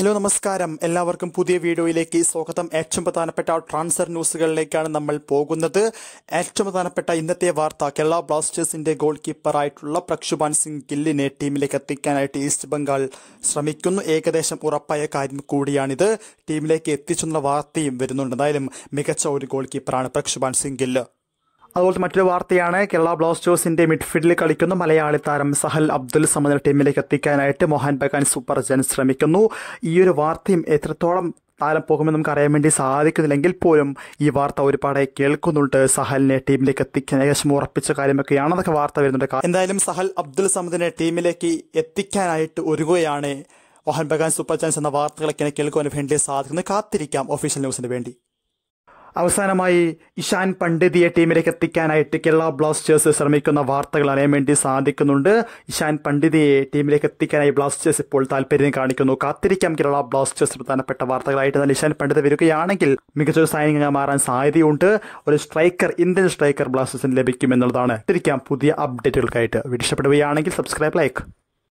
hello നമസ്കാരം എല്ലാവർക്കും പുതിയ വീഡിയോയിലേക്ക് സ്വാഗതം ഏറ്റവും പ്രധാനപ്പെട്ട ട്രാൻസ്ഫർ ന്യൂസുകളിലേക്കാണ് നമ്മൾ പോകുന്നത് ഏറ്റവും പ്രധാനപ്പെട്ട ഇന്നത്തെ വാർത്ത കേരള ബ്ലാസ്റ്റേഴ്സിന്റെ ഗോൾ കീപ്പറായിട്ടുള്ള പ്രക്ഷുഭാൻ സിംഗ് ഗില്ലിനെ ടീമിലേക്ക് എത്തിക്കാനായിട്ട് ഈസ്റ്റ് ബംഗാൾ ശ്രമിക്കുന്നു ഏകദേശം ഉറപ്പായ കാര്യം കൂടിയാണിത് ടീമിലേക്ക് എത്തിച്ചെന്നുള്ള വാർത്തയും വരുന്നുണ്ട് എന്തായാലും മികച്ച ഒരു ഗോൾ കീപ്പറാണ് പ്രക്ഷുഭാൻ സിംഗ് ഗില്ല് അതുപോലെ മറ്റൊരു വാർത്തയാണ് കേരള ബ്ലാസ്റ്റേഴ്സിന്റെ മിഡ്ഫീൽഡിൽ കളിക്കുന്ന മലയാളി താരം സഹൽ അബ്ദുൽ സമദ് ടീമിലേക്ക് എത്തിക്കാനായിട്ട് മോഹൻ ബഗാൻ സൂപ്പർ ജൻ ശ്രമിക്കുന്നു ഈ ഒരു വാർത്തയും എത്രത്തോളം താരം പോകുമെന്ന് നമുക്ക് അറിയാൻ വേണ്ടി സാധിക്കുന്നില്ലെങ്കിൽ പോലും ഈ വാർത്ത ഒരുപാട് കേൾക്കുന്നുണ്ട് സഹലിനെ ടീമിലേക്ക് എത്തിക്കാൻ ഏകദേശം ഉറപ്പിച്ച കാര്യമൊക്കെയാണ് അതൊക്കെ വാർത്ത വരുന്നുണ്ട് എന്തായാലും സഹൽ അബ്ദുൽ സമദിനെ ടീമിലേക്ക് എത്തിക്കാനായിട്ട് ഒരുങ്ങുകയാണ് മോഹൻ ബഗാൻ സൂപ്പർ ജൻസ് എന്ന വാർത്തകളൊക്കെ കേൾക്കുവാൻ വേണ്ടി സാധിക്കുന്നത് കാത്തിരിക്കാം ഒഫീഷ്യൽ ന്യൂസിന് വേണ്ടി അവസാനമായി ഇഷാൻ പണ്ഡിതിയെ ടീമിലേക്ക് എത്തിക്കാനായിട്ട് കേരള ബ്ലാസ്റ്റേഴ്സ് ശ്രമിക്കുന്ന വാർത്തകൾ അറിയാൻ വേണ്ടി സാധിക്കുന്നുണ്ട് ഇഷാൻ പണ്ഡിതിയെ ടീമിലേക്ക് എത്തിക്കാനായി ബ്ലാസ്റ്റേഴ്സ് ഇപ്പോൾ താല്പര്യം കാണിക്കുന്നു കാത്തിരിക്കാം കേരള ബ്ലാസ്റ്റേഴ്സ് പ്രധാനപ്പെട്ട വാർത്തകളായിട്ട് എന്നാൽ ഇഷാൻ പണ്ഡിത വരികയാണെങ്കിൽ ഒരു സൈനിക മാറാൻ സാധ്യതയുണ്ട് ഒരു സ്ട്രൈക്കർ ഇന്ത്യൻ സ്ട്രൈക്കർ ബ്ലാസ്റ്റേഴ്സിന് എന്നുള്ളതാണ് തിരിക്കാം പുതിയ അപ്ഡേറ്റുകൾക്കായിട്ട് വീഡിയോ സബ്സ്ക്രൈബ് ലൈക്ക്